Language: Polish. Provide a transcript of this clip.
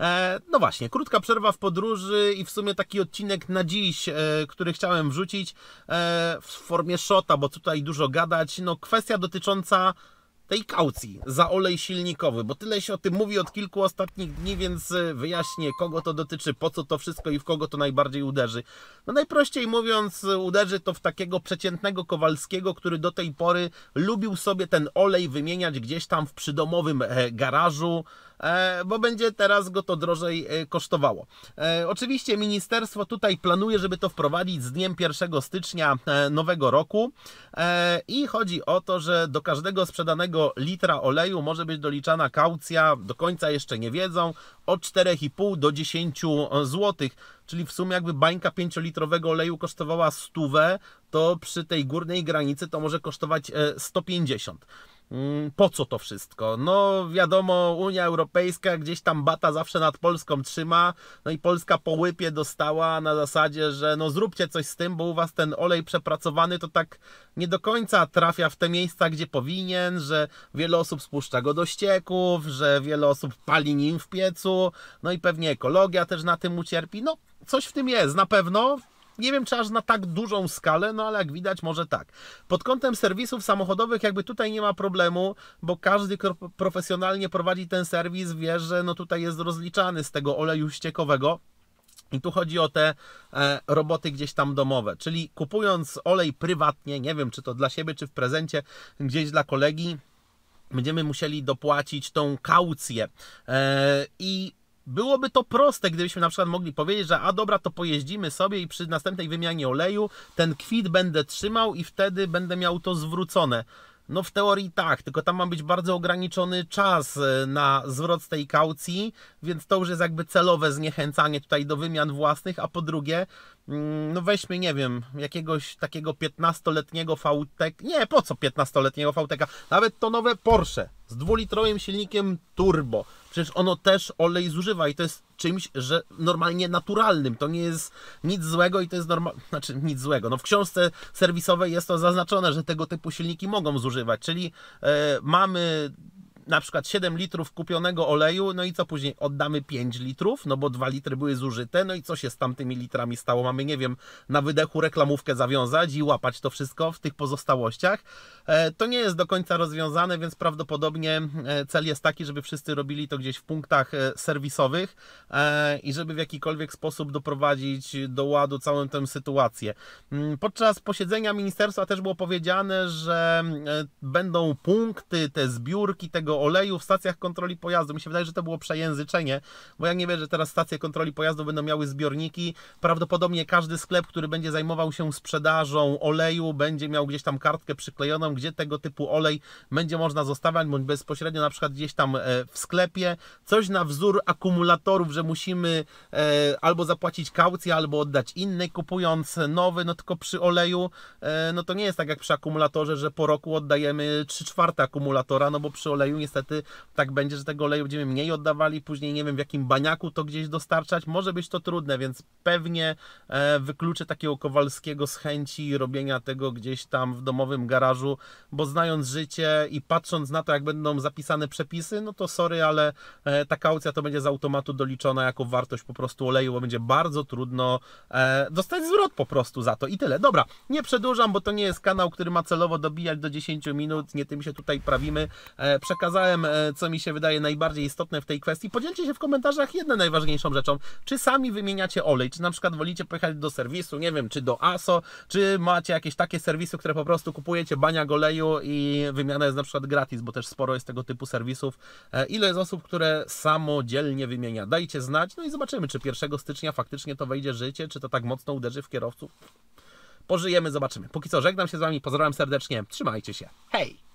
E, no właśnie, krótka przerwa w podróży i w sumie taki odcinek na dziś, e, który chciałem wrzucić e, w formie shota, bo tutaj dużo gadać. No kwestia dotycząca tej kaucji za olej silnikowy, bo tyle się o tym mówi od kilku ostatnich dni, więc y, wyjaśnię, kogo to dotyczy, po co to wszystko i w kogo to najbardziej uderzy. No najprościej mówiąc, y, uderzy to w takiego przeciętnego Kowalskiego, który do tej pory lubił sobie ten olej wymieniać gdzieś tam w przydomowym e, garażu, e, bo będzie teraz go to drożej e, kosztowało. Oczywiście ministerstwo tutaj planuje, żeby to wprowadzić z dniem 1 stycznia nowego roku i chodzi o to, że do każdego sprzedanego każdego litra oleju może być doliczana kaucja, do końca jeszcze nie wiedzą, od 4,5 do 10 zł, czyli w sumie jakby bańka 5-litrowego oleju kosztowała stówę, to przy tej górnej granicy to może kosztować 150. E, Mm, po co to wszystko? No wiadomo, Unia Europejska gdzieś tam bata zawsze nad Polską trzyma, no i Polska po łypie dostała na zasadzie, że no zróbcie coś z tym, bo u was ten olej przepracowany to tak nie do końca trafia w te miejsca, gdzie powinien, że wiele osób spuszcza go do ścieków, że wiele osób pali nim w piecu, no i pewnie ekologia też na tym ucierpi, no coś w tym jest, na pewno nie wiem, czy aż na tak dużą skalę, no ale jak widać, może tak. Pod kątem serwisów samochodowych, jakby tutaj nie ma problemu, bo każdy, kto profesjonalnie prowadzi ten serwis, wie, że no tutaj jest rozliczany z tego oleju ściekowego. I tu chodzi o te e, roboty gdzieś tam domowe, czyli kupując olej prywatnie, nie wiem czy to dla siebie, czy w prezencie, gdzieś dla kolegi, będziemy musieli dopłacić tą kaucję. E, I byłoby to proste, gdybyśmy na przykład mogli powiedzieć, że a dobra, to pojeździmy sobie i przy następnej wymianie oleju ten kwit będę trzymał i wtedy będę miał to zwrócone. No w teorii tak, tylko tam ma być bardzo ograniczony czas e, na zwrot tej kaucji, więc to już jest jakby celowe zniechęcanie tutaj do wymian własnych, a po drugie, mm, no weźmy, nie wiem, jakiegoś takiego 15-letniego fałtek, nie, po co 15-letniego fałteka, nawet to nowe Porsche, z dwulitrowym silnikiem turbo. Przecież ono też olej zużywa i to jest czymś, że normalnie naturalnym. To nie jest nic złego i to jest normalne, znaczy nic złego. No w książce serwisowej jest to zaznaczone, że tego typu silniki mogą zużywać, czyli e, mamy na przykład 7 litrów kupionego oleju, no i co później? Oddamy 5 litrów, no bo 2 litry były zużyte, no i co się z tamtymi litrami stało? Mamy, nie wiem, na wydechu reklamówkę zawiązać i łapać to wszystko w tych pozostałościach. E, to nie jest do końca rozwiązane, więc prawdopodobnie e, cel jest taki, żeby wszyscy robili to gdzieś w punktach e, serwisowych i żeby w jakikolwiek sposób doprowadzić do ładu całą tę sytuację. Mm, podczas posiedzenia ministerstwa też było powiedziane, że mm, będą punkty, te zbiórki tego oleju w stacjach kontroli pojazdu. Mi się wydaje, że to było przejęzyczenie, bo ja nie wiem, że teraz stacje kontroli pojazdu będą miały zbiorniki. Prawdopodobnie każdy sklep, który będzie zajmował się sprzedażą oleju, będzie miał gdzieś tam kartkę przyklejoną, gdzie tego typu olej będzie można zostawiać, bądź bezpośrednio na przykład gdzieś tam e, w sklepie. Coś na wzór akumulatorów, że musimy e, albo zapłacić kaucję, albo oddać inny kupując nowy, no tylko przy oleju, e, no to nie jest tak jak przy akumulatorze, że po roku oddajemy 3 czwarte akumulatora, no bo przy oleju niestety tak będzie, że tego oleju będziemy mniej oddawali, później nie wiem w jakim baniaku to gdzieś dostarczać, może być to trudne, więc pewnie e, wykluczę takiego Kowalskiego z chęci robienia tego gdzieś tam w domowym garażu, bo znając życie i patrząc na to, jak będą zapisane przepisy, no to sorry, ale e, ta kaucja to będzie z automatu doliczona jako wartość po prostu oleju, bo będzie bardzo trudno e, dostać zwrot po prostu za to i tyle. Dobra, nie przedłużam, bo to nie jest kanał, który ma celowo dobijać do 10 minut, nie tym się tutaj prawimy. Przekaz przekazałem, e, co mi się wydaje najbardziej istotne w tej kwestii. Podzielcie się w komentarzach jedną najważniejszą rzeczą. Czy sami wymieniacie olej? Czy na przykład wolicie pojechać do serwisu, nie wiem, czy do ASO? Czy macie jakieś takie serwisy, które po prostu kupujecie baniak oleju i wymiana jest na przykład gratis, bo też sporo jest tego typu serwisów. E, ile jest osób, które samodzielnie wymienia? Dajcie znać, no i zobaczymy, czy 1 stycznia faktycznie to wejdzie życie, czy to tak mocno uderzy w kierowców. Pożyjemy, zobaczymy. Póki co żegnam się z Wami, pozdrawiam serdecznie, trzymajcie się, hej!